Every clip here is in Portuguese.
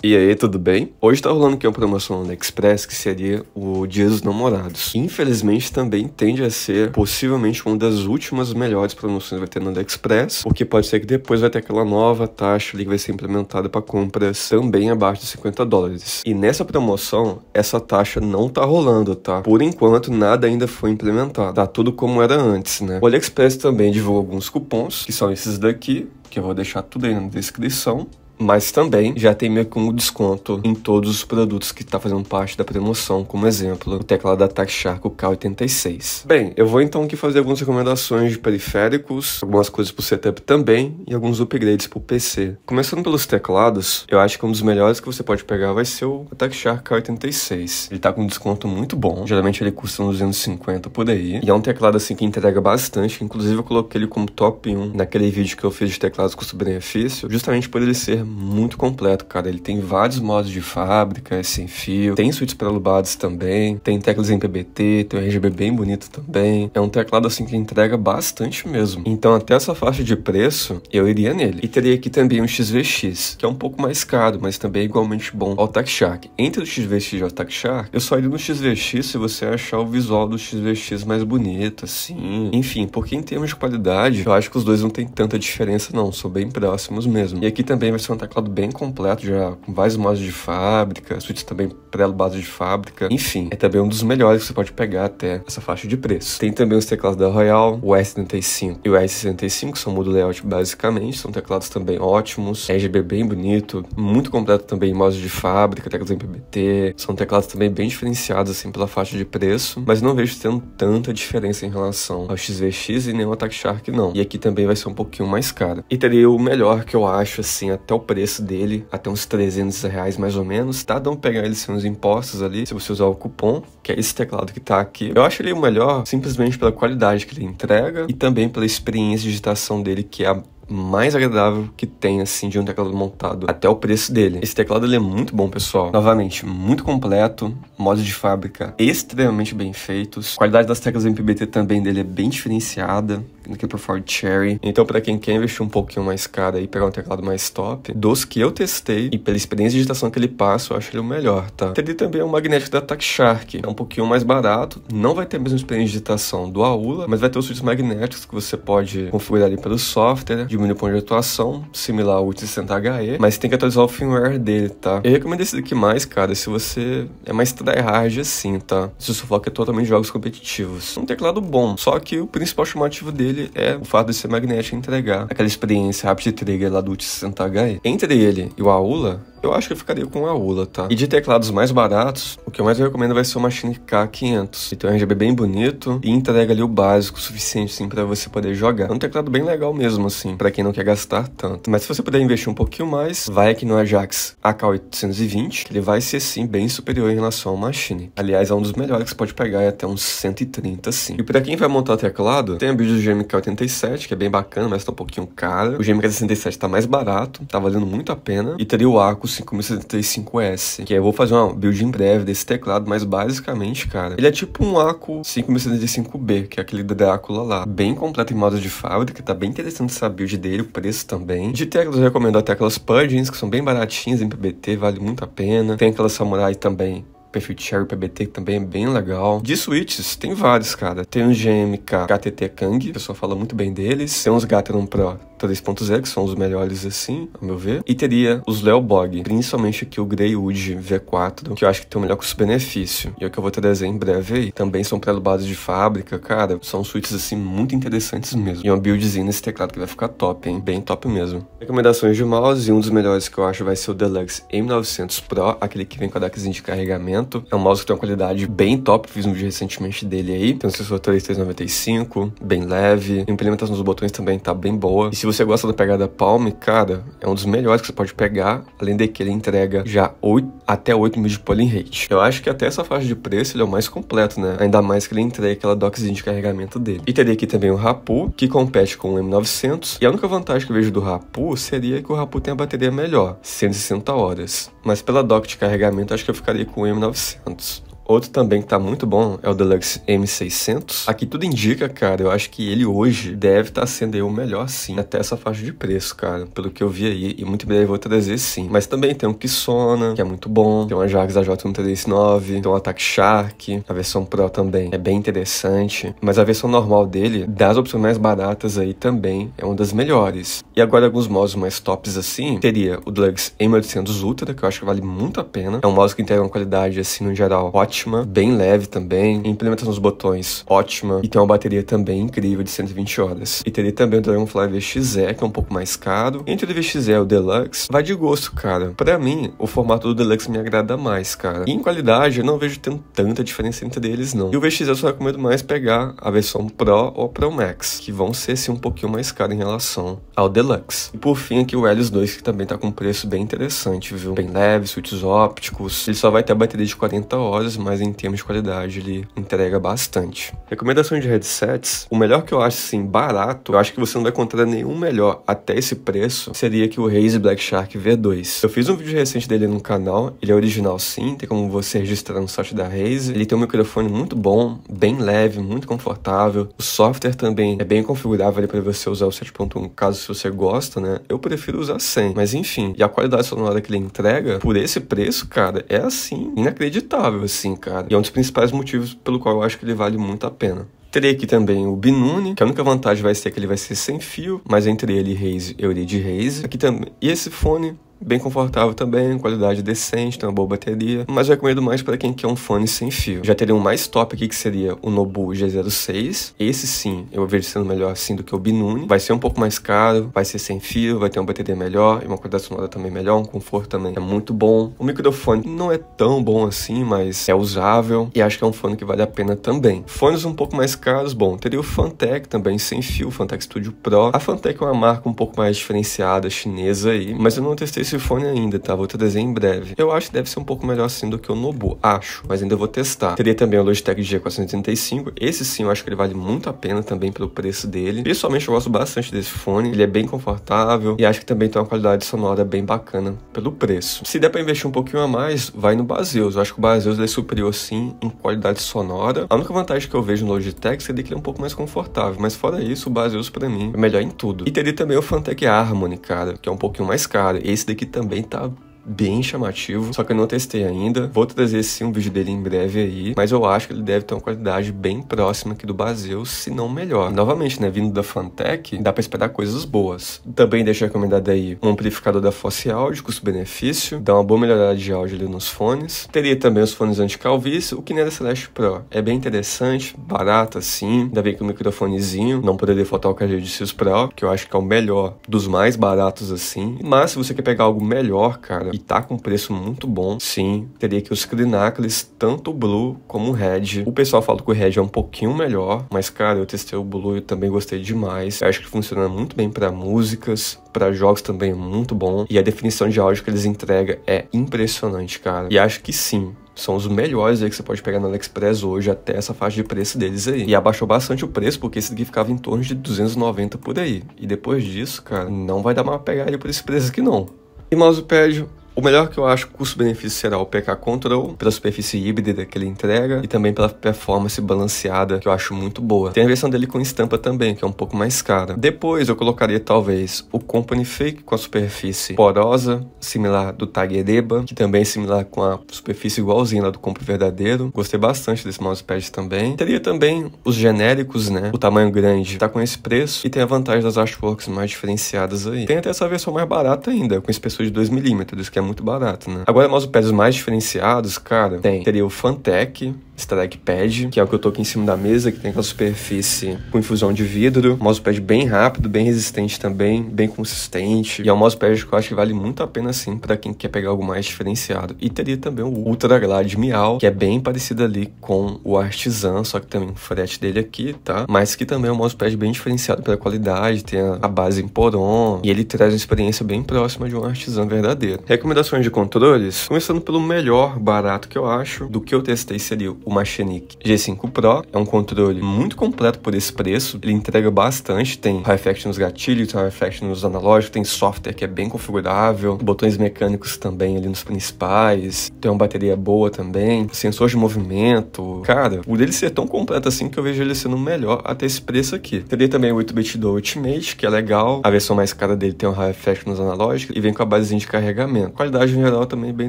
E aí, tudo bem? Hoje tá rolando aqui uma promoção no AliExpress que seria o Dia dos Namorados. Infelizmente, também tende a ser possivelmente uma das últimas melhores promoções que vai ter no AliExpress, porque pode ser que depois vai ter aquela nova taxa ali que vai ser implementada para compras também abaixo de 50 dólares. E nessa promoção, essa taxa não tá rolando, tá? Por enquanto, nada ainda foi implementado. Tá tudo como era antes, né? O AliExpress também divulgou alguns cupons, que são esses daqui, que eu vou deixar tudo aí na descrição mas também já tem meio que um desconto em todos os produtos que está fazendo parte da promoção, como exemplo, o teclado da Tax Shark K86. Bem, eu vou então aqui fazer algumas recomendações de periféricos, algumas coisas para o setup também e alguns upgrades para o PC. Começando pelos teclados, eu acho que um dos melhores que você pode pegar vai ser o Tax Shark K86. Ele está com um desconto muito bom, geralmente ele custa uns 250 por aí, e é um teclado assim que entrega bastante, inclusive eu coloquei ele como top 1 naquele vídeo que eu fiz de teclados custo-benefício, justamente por ele ser muito completo, cara. Ele tem vários modos de fábrica, é sem fio, tem switches prelubados também, tem teclas em PBT, tem um RGB bem bonito também. É um teclado assim que entrega bastante mesmo. Então até essa faixa de preço, eu iria nele. E teria aqui também um XVX, que é um pouco mais caro, mas também é igualmente bom ao Tech Shark. Entre o XVX e o Tech Shark, eu só iria no XVX se você achar o visual do XVX mais bonito, assim. Enfim, porque em termos de qualidade, eu acho que os dois não tem tanta diferença não, são bem próximos mesmo. E aqui também vai ser um um teclado bem completo, já com vários modos de fábrica, switch também pré base de fábrica. Enfim, é também um dos melhores que você pode pegar até essa faixa de preço. Tem também os teclados da Royal, o S75 e o S65, que são modo layout basicamente, são teclados também ótimos, RGB bem bonito, muito completo também, modos de fábrica, teclados MPBT, são teclados também bem diferenciados assim pela faixa de preço, mas não vejo tendo tanta diferença em relação ao XVX e nem ao Attack Shark não. E aqui também vai ser um pouquinho mais caro. E teria o melhor que eu acho assim até o preço dele até uns 300 reais mais ou menos, tá? dando pegar ele sem assim, os impostos ali, se você usar o cupom, que é esse teclado que tá aqui. Eu acho ele o melhor simplesmente pela qualidade que ele entrega e também pela experiência de digitação dele, que é a mais agradável que tem, assim, de um teclado montado, até o preço dele. Esse teclado, ele é muito bom, pessoal. Novamente, muito completo, modos de fábrica extremamente bem feitos. A qualidade das teclas MPBT também dele é bem diferenciada do que pro Ford Cherry. Então, para quem quer investir um pouquinho mais caro e pegar um teclado mais top, dos que eu testei e pela experiência de digitação que ele passa, eu acho ele o melhor, tá? Teria também o magnético da Attack Shark, é um pouquinho mais barato, não vai ter a mesma experiência de digitação do Aula, mas vai ter os switches magnéticos que você pode configurar ali pelo software, de diminui o ponto de atuação, similar ao 860HE, mas tem que atualizar o firmware dele, tá? Eu recomendo esse daqui mais, cara, se você é mais tryhard assim, tá? Se o seu foco é totalmente jogos competitivos. Um teclado bom, só que o principal chamativo dele é o fato de ser magnético e entregar aquela experiência rápida de Trigger lá do 860HE. Entre ele e o Aula, eu acho que eu ficaria com a ULA, tá? E de teclados mais baratos, o que eu mais recomendo vai ser o Machine K500. Então é um RGB bem bonito e entrega ali o básico, o suficiente, assim, pra você poder jogar. É um teclado bem legal mesmo, assim, para quem não quer gastar tanto. Mas se você puder investir um pouquinho mais, vai aqui no Ajax AK820, que ele vai ser, sim, bem superior em relação ao Machine. Aliás, é um dos melhores que você pode pegar, é até uns 130, sim. E pra quem vai montar teclado, tem a build do GMK87, que é bem bacana, mas tá um pouquinho cara. O GMK67 tá mais barato, tá valendo muito a pena. E teria o Arco 5075S, que é, eu vou fazer uma build em breve desse teclado, mas basicamente, cara, ele é tipo um ACO 5075B, que é aquele da Drácula lá. Bem completo em modo de fábrica, tá bem interessante essa build dele, o preço também. De teclas eu recomendo até aquelas Pudgins, que são bem baratinhas em PBT, vale muito a pena. Tem aquelas Samurai também, perfil de Cherry PBT que também é bem legal. De switches, tem vários, cara. Tem um GMK KTT Kang, o pessoal fala muito bem deles. Tem uns Gateron Pro 3.0, que são os melhores assim, ao meu ver. E teria os Leo Bog, principalmente aqui o Greywood V4, que eu acho que tem o melhor custo-benefício. E é o que eu vou trazer em breve aí. Também são pré-lubados de fábrica, cara. São suítes assim muito interessantes mesmo. E uma buildzinha nesse teclado que vai ficar top, hein? Bem top mesmo. Recomendações de mouse, e um dos melhores que eu acho vai ser o Deluxe M900 Pro, aquele que vem com a deckzinha de carregamento. É um mouse que tem uma qualidade bem top, fiz um vídeo recentemente dele aí. Tem um sensor 3395, bem leve. A implementação dos botões também tá bem boa. E se você gosta da pegada palm, cara, é um dos melhores que você pode pegar, além de que ele entrega já 8, até 8 mil de polling rate. Eu acho que até essa faixa de preço ele é o mais completo, né? Ainda mais que ele entrega aquela dockzinha de carregamento dele. E teria aqui também o Rapu, que compete com o M900, e a única vantagem que eu vejo do Rapu seria que o Rapu tem a bateria melhor, 160 horas. Mas pela dock de carregamento, acho que eu ficaria com o M900. Outro também que tá muito bom é o Deluxe M600. Aqui tudo indica, cara, eu acho que ele hoje deve estar tá sendo o melhor sim, até essa faixa de preço, cara, pelo que eu vi aí, e muito breve eu vou trazer sim. Mas também tem um Kissona, que é muito bom, tem uma Jags AJ139, tem um Attack Shark, a versão Pro também é bem interessante, mas a versão normal dele, das opções mais baratas aí também, é uma das melhores. E agora alguns mods mais tops assim, teria o Deluxe M800 Ultra, que eu acho que vale muito a pena, é um mouse que entrega uma qualidade assim no geral ótima, ótima, bem leve também, implementa nos botões ótima e tem uma bateria também incrível de 120 horas. E teria também o Dragonfly VXE, que é um pouco mais caro. Entre o VXE e o Deluxe, vai de gosto, cara. Para mim, o formato do Deluxe me agrada mais, cara. E em qualidade, eu não vejo tendo tanta diferença entre eles, não. E o VXE eu só recomendo mais pegar a versão Pro ou Pro Max, que vão ser sim um pouquinho mais caro em relação ao Deluxe. E por fim, aqui o Helios 2, que também tá com um preço bem interessante, viu? Bem leve, suítes ópticos. Ele só vai ter a bateria de 40 horas, mas mas em termos de qualidade ele entrega bastante. recomendações de headsets, o melhor que eu acho assim, barato, eu acho que você não vai encontrar nenhum melhor até esse preço, seria que o Razer Black Shark V2. Eu fiz um vídeo recente dele no canal, ele é original sim, tem como você registrar no site da Razer. Ele tem um microfone muito bom, bem leve, muito confortável. O software também é bem configurável para você usar o 7.1, caso você gosta, né? Eu prefiro usar sem, mas enfim. E a qualidade sonora que ele entrega, por esse preço, cara, é assim, inacreditável, assim cara. E é um dos principais motivos pelo qual eu acho que ele vale muito a pena. Terei aqui também o Binuni, que a única vantagem vai ser que ele vai ser sem fio, mas entre ele e Raze, eu irei de Raze. Aqui também. E esse fone Bem confortável também, qualidade decente, tem uma boa bateria, mas recomendo mais para quem quer um fone sem fio. Já teria um mais top aqui que seria o Nobu G06. Esse sim, eu vejo sendo melhor assim do que o Binuni. Vai ser um pouco mais caro, vai ser sem fio, vai ter uma bateria melhor, uma qualidade sonora também melhor, um conforto também é muito bom. O microfone não é tão bom assim, mas é usável e acho que é um fone que vale a pena também. Fones um pouco mais caros, bom, teria o Fantech também sem fio, o Fantech Studio Pro. A Fantech é uma marca um pouco mais diferenciada, chinesa aí, mas eu não testei esse fone ainda, tá? Vou trazer em breve. Eu acho que deve ser um pouco melhor assim do que o Nobu, acho, mas ainda vou testar. Teria também o Logitech G435, esse sim eu acho que ele vale muito a pena também pelo preço dele. Pessoalmente eu gosto bastante desse fone, ele é bem confortável e acho que também tem uma qualidade sonora bem bacana pelo preço. Se der pra investir um pouquinho a mais, vai no Baseus. Eu acho que o Baseus é superior sim em qualidade sonora. A única vantagem que eu vejo no Logitech seria que ele é um pouco mais confortável, mas fora isso, o Baseus para mim é melhor em tudo. E teria também o Fantech Harmony, cara, que é um pouquinho mais caro. Esse daqui que também tá bem chamativo, só que eu não testei ainda. Vou trazer sim um vídeo dele em breve aí, mas eu acho que ele deve ter uma qualidade bem próxima aqui do Baseus, se não melhor. Novamente, né, vindo da Fantech, dá para esperar coisas boas. Também deixo recomendado aí um amplificador da Fosse Audio, custo-benefício, dá uma boa melhorada de áudio ali nos fones. Teria também os fones anti-calvície, o Kinera é Celeste Pro. É bem interessante, barato assim, ainda bem que o microfonezinho, não poderia faltar o KG Pro, que eu acho que é o melhor dos mais baratos assim. Mas se você quer pegar algo melhor, cara, e tá com preço muito bom, sim, teria que os Clinacles, tanto o Blue como o Red. O pessoal fala que o Red é um pouquinho melhor, mas cara, eu testei o Blue e também gostei demais. Eu acho que funciona muito bem para músicas, para jogos também é muito bom e a definição de áudio que eles entregam é impressionante, cara. E acho que sim, são os melhores aí que você pode pegar no AliExpress hoje até essa faixa de preço deles aí. E abaixou bastante o preço, porque esse aqui ficava em torno de 290 por aí. E depois disso, cara, não vai dar mais pegar ele por esse preço aqui não. E mousepad, o melhor que eu acho custo-benefício será o PK Control, pela superfície híbrida que ele entrega e também pela performance balanceada, que eu acho muito boa. Tem a versão dele com estampa também, que é um pouco mais cara. Depois eu colocaria talvez o Company Fake com a superfície porosa, similar do Tag Ereba, que também é similar com a superfície igualzinha lá do Compre Verdadeiro. Gostei bastante desse mousepad também. Teria também os genéricos, né? O tamanho grande tá com esse preço e tem a vantagem das artworks mais diferenciadas aí. Tem até essa versão mais barata ainda, com espessura de 2mm, isso que é muito barato, né? Agora, mas os pads mais diferenciados, cara, tem. Teria o Fantech, Strike Pad, que é o que eu tô aqui em cima da mesa, que tem aquela superfície com infusão de vidro. Um mousepad bem rápido, bem resistente também, bem consistente. E é um mousepad que eu acho que vale muito a pena, sim, para quem quer pegar algo mais diferenciado. E teria também o Ultra Glide Miau, que é bem parecido ali com o Artisan, só que também o frete dele aqui, tá? Mas que também é um mousepad bem diferenciado pela qualidade, tem a base em poron, e ele traz uma experiência bem próxima de um Artisan verdadeiro. Recomendações de controles? Começando pelo melhor barato que eu acho, do que eu testei seria o o Machinic G5 Pro. É um controle muito completo por esse preço, ele entrega bastante, tem high effect nos gatilhos, tem high effect nos analógicos, tem software que é bem configurável, botões mecânicos também ali nos principais, tem uma bateria boa também, sensores de movimento. Cara, o dele ser tão completo assim que eu vejo ele sendo melhor até esse preço aqui. Teria também o 8-bit do Ultimate, que é legal, a versão mais cara dele tem um high effect nos analógicos e vem com a basezinha de carregamento. qualidade em geral também bem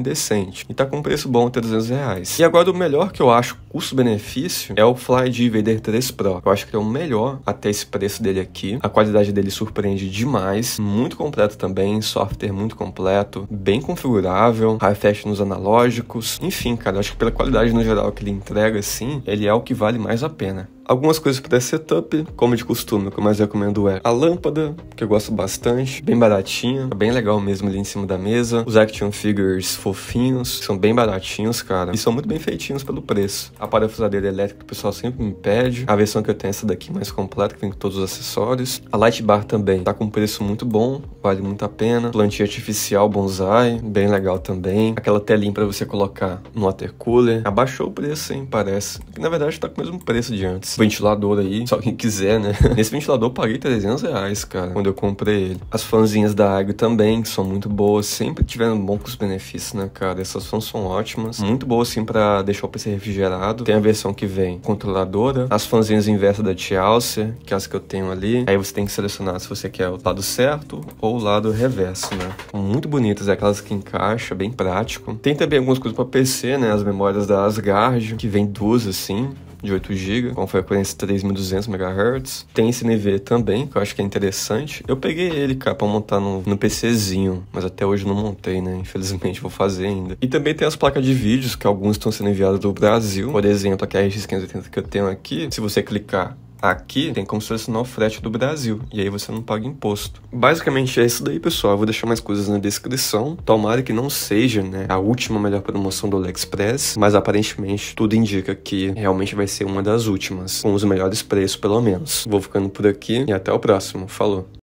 decente. E tá com um preço bom, até 200 reais. E agora o melhor que eu acho acho custo-benefício é o Fly de 3 Pro. Eu acho que é o melhor até esse preço dele aqui. A qualidade dele surpreende demais. Muito completo também, software muito completo, bem configurável, refresh nos analógicos. Enfim, cara, eu acho que pela qualidade no geral que ele entrega, assim, ele é o que vale mais a pena. Algumas coisas para setup, como de costume, o que eu mais recomendo é a lâmpada, que eu gosto bastante, bem baratinha, é bem legal mesmo ali em cima da mesa. Os action figures fofinhos, são bem baratinhos, cara, e são muito bem feitinhos pelo preço. A parafusadeira elétrica o pessoal sempre me pede. A versão que eu tenho é essa daqui mais completa, que vem com todos os acessórios. A light bar também tá com um preço muito bom, vale muito a pena. Plantinha artificial bonsai, bem legal também. Aquela telinha para você colocar no water cooler. Abaixou o preço, hein, parece. na verdade tá com o mesmo preço de antes ventilador aí, se alguém quiser, né? Nesse ventilador eu paguei 300 reais, cara, quando eu comprei ele. As fanzinhas da Agri também, que são muito boas, sempre tiveram bons benefícios né, cara? Essas fãs são ótimas, muito boas, assim, pra deixar o PC refrigerado. Tem a versão que vem controladora, as fanzinhas inversas da Chelsea, que é as que eu tenho ali. Aí você tem que selecionar se você quer o lado certo ou o lado reverso, né? Muito bonitas, é aquelas que encaixa, bem prático. Tem também algumas coisas para PC, né? As memórias da Asgard, que vem duas assim de 8 GB, com frequência 3200 MHz. Tem esse NV também, que eu acho que é interessante. Eu peguei ele, cara, pra montar no, no PCzinho, mas até hoje não montei, né? Infelizmente, vou fazer ainda. E também tem as placas de vídeos, que alguns estão sendo enviados do Brasil. Por exemplo, a RX 580 que eu tenho aqui. Se você clicar Aqui tem como se fosse no frete do Brasil, e aí você não paga imposto. Basicamente é isso daí, pessoal. Eu vou deixar mais coisas na descrição. Tomara que não seja né, a última melhor promoção do AliExpress, mas aparentemente tudo indica que realmente vai ser uma das últimas, com os melhores preços pelo menos. Vou ficando por aqui e até o próximo. Falou!